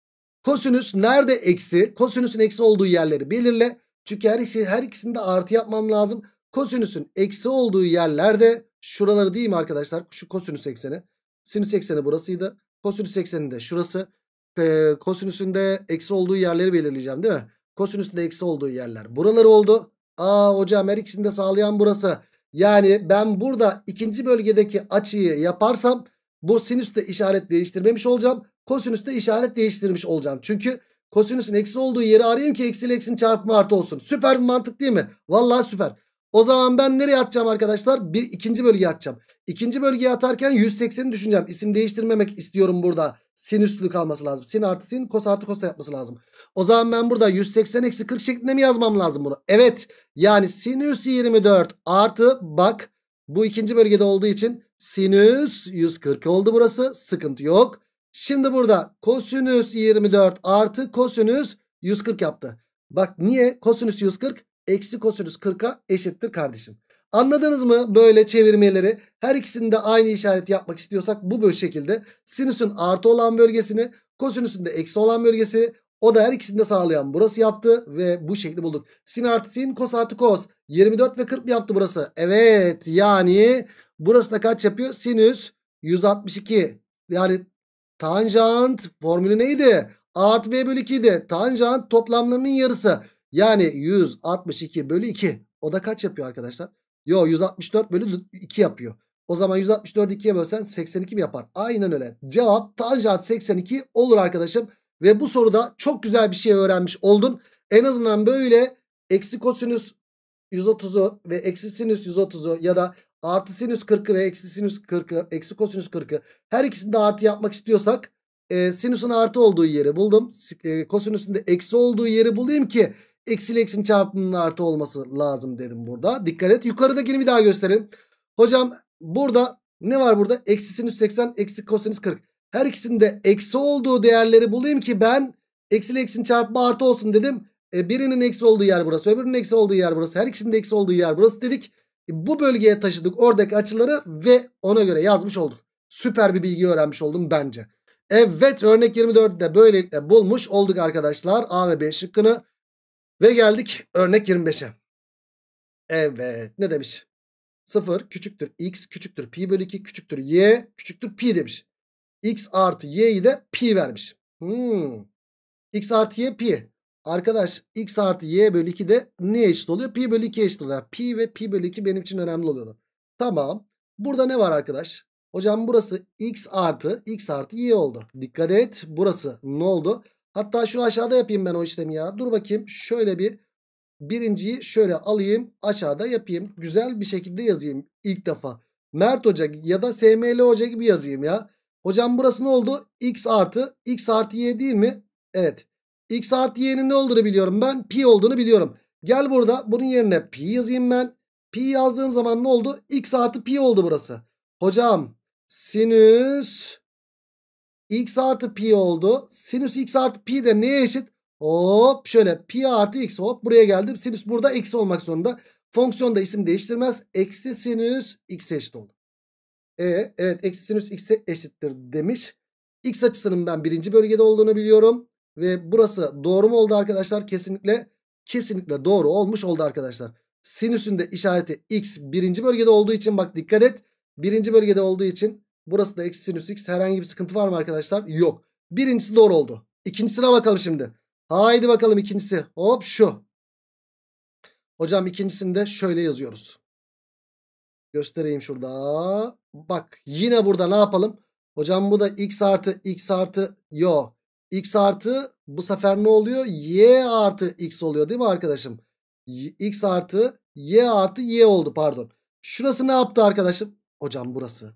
Kosinüs nerede eksi? Kosinüsün eksi olduğu yerleri belirle. Çünkü her, şey, her ikisinde artı yapmam lazım. Kosinüsün eksi olduğu yerlerde şuraları değil mi arkadaşlar? Şu kosinüs ekseni. Sinüs ekseni burasıydı. Kosinüs ekseni de şurası. E, kosinüsün eksi olduğu yerleri belirleyeceğim değil mi? Kosinüsünde eksi olduğu yerler. Buraları oldu. Aa hocam her ikisini de sağlayan burası. Yani ben burada ikinci bölgedeki açıyı yaparsam bu sinüste işaret değiştirmemiş olacağım. Kosinüste işaret değiştirmiş olacağım. Çünkü kosinüsün eksi olduğu yeri arayayım ki eksiyle eksinin çarpımı artı olsun. Süper bir mantık değil mi? Vallahi süper. O zaman ben nereye atacağım arkadaşlar? Bir ikinci bölgeye atacağım. İkinci bölgeye atarken 180'i düşüneceğim. İsim değiştirmemek istiyorum burada. Sinüslü kalması lazım. Sin artı sin, kos artı kos yapması lazım. O zaman ben burada 180 eksi 40 şeklinde mi yazmam lazım bunu? Evet. Yani sinüs 24 artı bak bu ikinci bölgede olduğu için sinüs 140 oldu burası. Sıkıntı yok. Şimdi burada kosinüs 24 artı kosinüs 140 yaptı. Bak niye kosinüs 140? eksi kosinüs 40'a eşittir kardeşim. Anladınız mı böyle çevirmeleri? Her ikisinde aynı işareti yapmak istiyorsak bu böyle şekilde sinüsün artı olan bölgesini kosinüsün de eksi olan bölgesi o da her ikisini de sağlayan burası yaptı ve bu şekli bulduk. Sin artı sin kos artı kos 24 ve 40 yaptı burası? Evet yani burası da kaç yapıyor? Sinüs 162 yani tanjant formülü neydi? A artı B bölü 2 idi. Tanjant toplamlarının yarısı. Yani 162 bölü 2. O da kaç yapıyor arkadaşlar? Yo 164 bölü 2 yapıyor. O zaman 164 2'ye bölsen 82 mi yapar? Aynen öyle. Cevap tanjant 82 olur arkadaşım. Ve bu soruda çok güzel bir şey öğrenmiş oldun. En azından böyle eksi kosinüs 130'u ve eksi sinüs 130'u ya da artı sinüs 40'ı ve eksi sinüs 40'ı eksi kosinüs 40'ı her ikisini de artı yapmak istiyorsak e, sinüsün artı olduğu yeri buldum. E, kosinüsün de eksi olduğu yeri bulayım ki Eksi eksin çarpımının artı olması lazım dedim burada. Dikkat et. Yukarıdakini bir daha gösterelim. Hocam burada ne var burada? Eksi sinüs 80 eksi kosinüs 40. Her ikisinde eksi olduğu değerleri bulayım ki ben eksi eksin çarpımı artı olsun dedim. E, birinin eksi olduğu yer burası. Öbürünün eksi olduğu yer burası. Her ikisinin eksi olduğu yer burası dedik. E, bu bölgeye taşıdık oradaki açıları ve ona göre yazmış olduk. Süper bir bilgi öğrenmiş oldum bence. Evet örnek 24'de böyle bulmuş olduk arkadaşlar. A ve B şıkkını. Ve geldik örnek 25'e. Evet ne demiş? 0 küçüktür x küçüktür pi bölü 2 küçüktür y küçüktür pi demiş. x artı y'yi de pi vermiş. Hmm. x artı y pi. Arkadaş x artı y bölü 2 de ne eşit oluyor? Pi bölü 2 eşit oluyor. Pi ve pi bölü 2 benim için önemli oluyordu. Tamam. Burada ne var arkadaş? Hocam burası x artı x artı y oldu. Dikkat et burası ne oldu? Hatta şu aşağıda yapayım ben o işlemi ya. Dur bakayım şöyle bir birinciyi şöyle alayım aşağıda yapayım. Güzel bir şekilde yazayım ilk defa. Mert Hoca ya da SML Hoca gibi yazayım ya. Hocam burası ne oldu? X artı. X artı Y değil mi? Evet. X artı Y'nin ne olduğunu biliyorum ben. Pi olduğunu biliyorum. Gel burada bunun yerine pi yazayım ben. Pi yazdığım zaman ne oldu? X artı pi oldu burası. Hocam sinüs x artı pi oldu. Sinüs x artı pi de neye eşit? Hop şöyle pi artı x hop buraya geldi, Sinüs burada eksi olmak zorunda. Fonksiyonda isim değiştirmez. Eksi sinüs x eşit oldu. E, evet eksi sinüs x'e eşittir demiş. X açısının ben birinci bölgede olduğunu biliyorum. Ve burası doğru mu oldu arkadaşlar? Kesinlikle kesinlikle doğru olmuş oldu arkadaşlar. Sinüsün de işareti x birinci bölgede olduğu için bak dikkat et. Birinci bölgede olduğu için Burası da eksi sinüs x. Herhangi bir sıkıntı var mı arkadaşlar? Yok. Birincisi doğru oldu. İkincisine bakalım şimdi. Haydi bakalım ikincisi. Hop şu. Hocam ikincisinde şöyle yazıyoruz. Göstereyim şurada. Bak yine burada ne yapalım? Hocam bu da x artı x artı yo. x artı bu sefer ne oluyor? y artı x oluyor değil mi arkadaşım? x artı y artı y oldu pardon. Şurası ne yaptı arkadaşım? Hocam burası.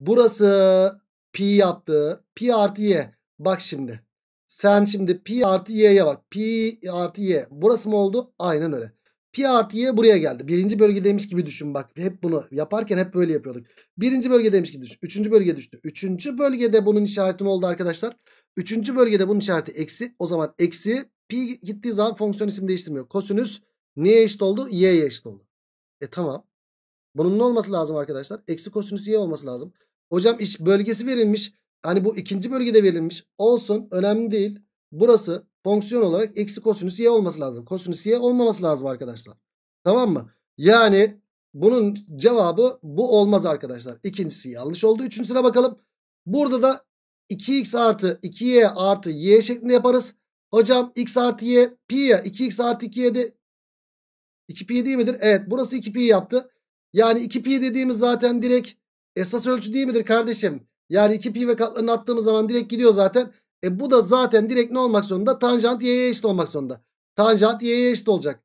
Burası pi yaptı. Pi artı y. Bak şimdi. Sen şimdi pi artı y'ye bak. Pi artı y. Burası mı oldu? Aynen öyle. Pi artı y buraya geldi. Birinci bölge demiş gibi düşün bak. Hep bunu yaparken hep böyle yapıyorduk. Birinci bölge demiş gibi düşün. Üçüncü bölge düştü. Üçüncü bölgede bunun işareti ne oldu arkadaşlar? Üçüncü bölgede bunun işareti eksi. O zaman eksi pi gittiği zaman fonksiyon isim değiştirmiyor. Kosinüs neye eşit oldu? Y'ye eşit oldu. E tamam. Bunun ne olması lazım arkadaşlar? Eksi kosinüs y olması lazım. Hocam iş bölgesi verilmiş. Hani bu ikinci bölgede verilmiş. Olsun önemli değil. Burası fonksiyon olarak eksi kosinüs y olması lazım. Kosinüs y olmaması lazım arkadaşlar. Tamam mı? Yani bunun cevabı bu olmaz arkadaşlar. İkincisi yanlış oldu. Üçüncüsüne bakalım. Burada da 2x artı 2y artı y şeklinde yaparız. Hocam x artı y pi ya 2x artı 2y de 2pi değil midir? Evet burası 2pi yaptı. Yani 2pi dediğimiz zaten direkt Esas ölçü değil midir kardeşim? Yani 2 pi ve katlarını attığımız zaman direkt gidiyor zaten. E bu da zaten direkt ne olmak zorunda? Tanjant y'ye eşit olmak zorunda. Tanjant y'ye eşit olacak.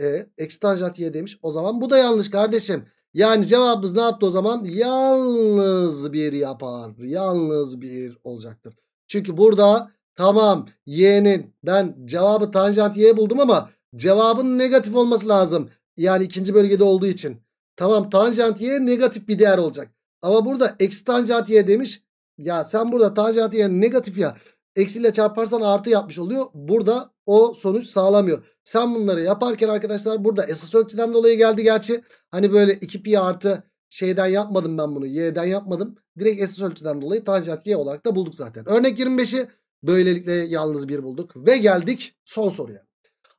E, eksi tanjant y demiş. O zaman bu da yanlış kardeşim. Yani cevabımız ne yaptı o zaman? Yalnız bir yapar. Yalnız bir olacaktır. Çünkü burada tamam y'nin ben cevabı tanjant y buldum ama cevabın negatif olması lazım. Yani ikinci bölgede olduğu için. Tamam tanjant y negatif bir değer olacak. Ama burada eksi tanjant y demiş. Ya sen burada tanjant y negatif ya. Eksiyle çarparsan artı yapmış oluyor. Burada o sonuç sağlamıyor. Sen bunları yaparken arkadaşlar burada esas ölçüden dolayı geldi gerçi. Hani böyle 2 pi artı şeyden yapmadım ben bunu. Y'den yapmadım. Direkt esas ölçüden dolayı tanjant y olarak da bulduk zaten. Örnek 25'i böylelikle yalnız bir bulduk. Ve geldik son soruya.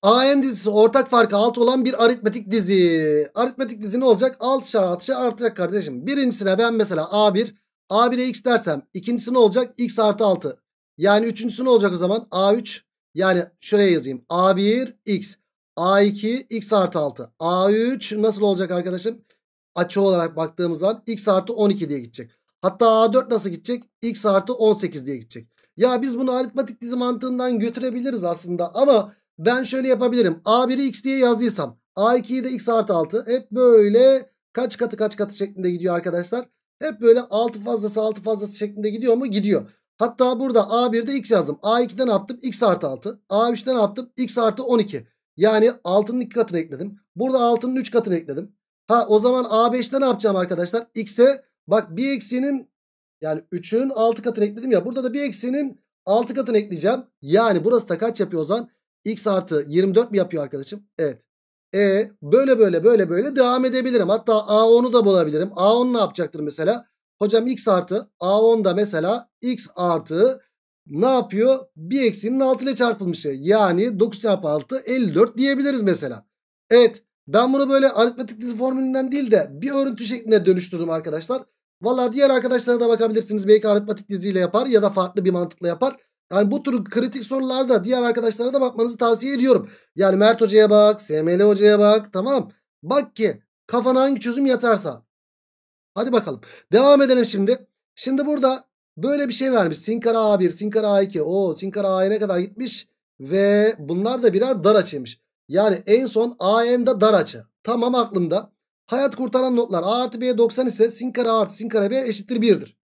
AN dizisi ortak farkı alt olan bir aritmetik dizi. Aritmetik dizi ne olacak? Altışar altışar artacak kardeşim. Birincisine ben mesela A1, A1'e x dersem ikincisi ne olacak? X artı 6. Yani üçüncüsü ne olacak o zaman? A3 yani şuraya yazayım. A1 x. A2 x artı 6. A3 nasıl olacak arkadaşım? Açı olarak baktığımız x artı 12 diye gidecek. Hatta A4 nasıl gidecek? x artı 18 diye gidecek. Ya biz bunu aritmetik dizi mantığından götürebiliriz aslında ama ben şöyle yapabilirim. A1'i x diye yazdıysam A2'yi de x artı 6 hep böyle kaç katı kaç katı şeklinde gidiyor arkadaşlar. Hep böyle 6 fazlası 6 fazlası şeklinde gidiyor mu? Gidiyor. Hatta burada A1'de x yazdım. A2'de ne yaptım? x artı 6. A3'de ne yaptım? x artı 12. Yani 6'nın 2 katını ekledim. Burada 6'nın 3 katını ekledim. Ha o zaman A5'te ne yapacağım arkadaşlar? X'e bak bir eksinin yani 3'ün 6 katını ekledim ya. Burada da bir eksinin 6 katını ekleyeceğim. Yani burası da kaç yapıyor o zaman? X artı 24 mi yapıyor arkadaşım? Evet. E böyle böyle böyle böyle devam edebilirim. Hatta A10'u da bulabilirim. A10 ne yapacaktır mesela? Hocam X artı A10 da mesela X artı ne yapıyor? Bir eksinin 6 ile çarpılmış şey. Yani 9 çarpı 6 54 diyebiliriz mesela. Evet ben bunu böyle aritmetik dizi formülünden değil de bir örüntü şeklinde dönüştürdüm arkadaşlar. Valla diğer arkadaşlara da bakabilirsiniz. Belki aritmetik diziyle yapar ya da farklı bir mantıkla yapar. Yani bu tür kritik sorularda diğer arkadaşlara da bakmanızı tavsiye ediyorum. Yani Mert Hoca'ya bak, SML Hoca'ya bak tamam. Bak ki kafana hangi çözüm yatarsa. Hadi bakalım. Devam edelim şimdi. Şimdi burada böyle bir şey vermiş. Sinkar A1, Sinkar A2. O Sinkar A'ya ne kadar gitmiş? Ve bunlar da birer dar açıymış. Yani en son AN'da dar açı. Tamam aklımda. Hayat kurtaran notlar A artı B 90 ise sin kare A artı sin kare B eşittir 1'dir.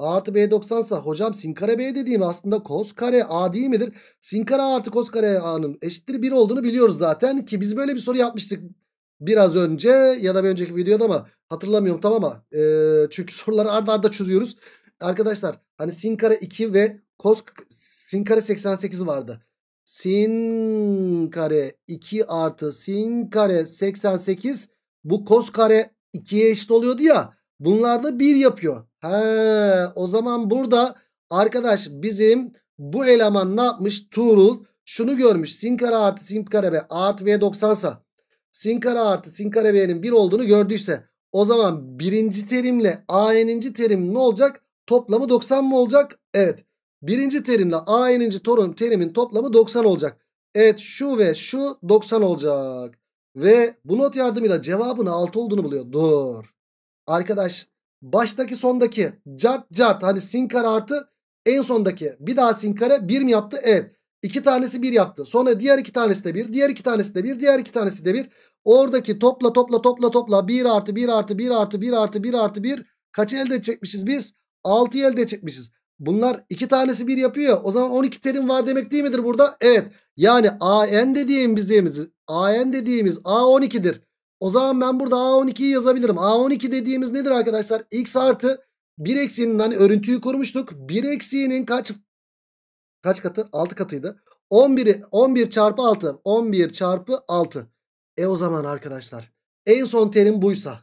A artı B 90 sa hocam sin kare B dediğim aslında kos kare A değil midir? Sin kare A artı kos kare A'nın eşittir 1 olduğunu biliyoruz zaten ki biz böyle bir soru yapmıştık biraz önce ya da bir önceki videoda ama hatırlamıyorum tamam ama e, çünkü soruları arda arda çözüyoruz. Arkadaşlar hani sin kare 2 ve kos sin kare 88 vardı. Sin kare 2 artı sin kare 88 bu kos kare 2'ye eşit oluyordu ya. Bunlarda 1 yapıyor. He, o zaman burada arkadaş bizim bu eleman ne yapmış? Tuğrul şunu görmüş. Sin kare artı sin kare b artı v 90 sa. Sin kare artı sin kare b'nin 1 olduğunu gördüyse o zaman birinci terimle a'ninci terim ne olacak? Toplamı 90 mı olacak? Evet. Birinci terimle a'ninci torun terimin toplamı 90 olacak. Evet şu ve şu 90 olacak. Ve bu not yardımıyla cevabın 6 olduğunu buluyor. Dur. Arkadaş baştaki sondaki cart cart hani sin kare artı en sondaki bir daha sin kare bir mi yaptı? Evet. İki tanesi bir yaptı. Sonra diğer iki tanesi de bir Diğer iki tanesi de bir Diğer iki tanesi de bir Oradaki topla topla topla topla bir artı bir artı bir artı bir artı bir artı bir kaç elde çekmişiz biz? altı elde çekmişiz Bunlar iki tanesi bir yapıyor. O zaman 12 terim var demek değil midir burada? Evet. Yani AN dediğimiz, dediğimiz AN dediğimiz A12'dir. O zaman ben burada A12'yi yazabilirim. A12 dediğimiz nedir arkadaşlar? X artı 1 eksiğinin hani örüntüyü kurmuştuk. 1 eksiğinin kaç kaç katı? 6 katıydı. 11'i 11 çarpı 6. 11 çarpı 6. E o zaman arkadaşlar en son terim buysa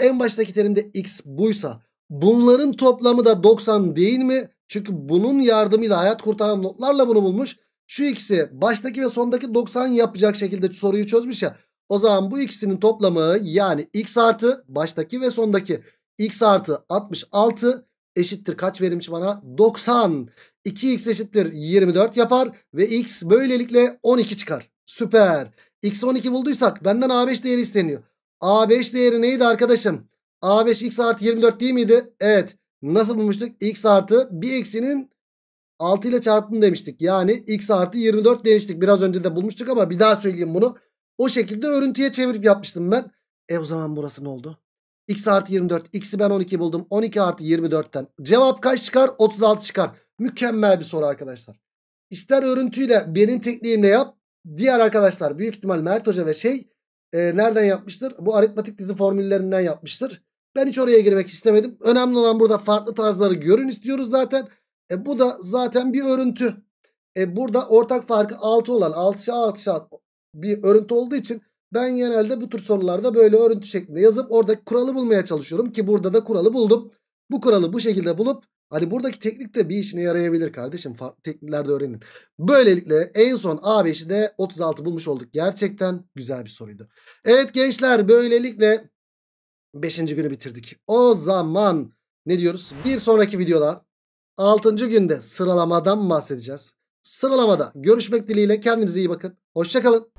en baştaki terimde x buysa bunların toplamı da 90 değil mi? Çünkü bunun yardımıyla hayat kurtaran notlarla bunu bulmuş. Şu ikisi baştaki ve sondaki 90 yapacak şekilde soruyu çözmüş ya. O zaman bu ikisinin toplamı yani x artı baştaki ve sondaki x artı 66 eşittir kaç verilmiş bana? 90. 2x eşittir 24 yapar ve x böylelikle 12 çıkar. Süper. x 12 bulduysak benden a5 değeri isteniyor. a5 değeri neydi arkadaşım? a5 x artı 24 değil miydi? Evet. Nasıl bulmuştuk? x artı bir eksinin 6 ile çarpımı demiştik. Yani x artı 24 demiştik. Biraz önce de bulmuştuk ama bir daha söyleyeyim bunu. O şekilde örüntüye çevirip yapmıştım ben. E o zaman burası ne oldu? X artı 24. X'i ben 12 buldum. 12 artı 24'ten. Cevap kaç çıkar? 36 çıkar. Mükemmel bir soru arkadaşlar. İster örüntüyle benim tekniğimle yap. Diğer arkadaşlar büyük ihtimal Mert Hoca ve şey e, nereden yapmıştır? Bu aritmatik dizi formüllerinden yapmıştır. Ben hiç oraya girmek istemedim. Önemli olan burada farklı tarzları görün istiyoruz zaten. E, bu da zaten bir örüntü. E, burada ortak farkı 6 olan 6 artı, artı, bir örüntü olduğu için ben genelde bu tür sorularda böyle örüntü şeklinde yazıp oradaki kuralı bulmaya çalışıyorum ki burada da kuralı buldum. Bu kuralı bu şekilde bulup hani buradaki teknik de bir işine yarayabilir kardeşim. Farklı tekniklerde öğrenin. Böylelikle en son A5'i de 36 bulmuş olduk. Gerçekten güzel bir soruydu. Evet gençler böylelikle 5. günü bitirdik. O zaman ne diyoruz? Bir sonraki videoda 6. günde sıralamadan bahsedeceğiz sıralamada görüşmek dileğiyle kendinize iyi bakın. Hoşçakalın.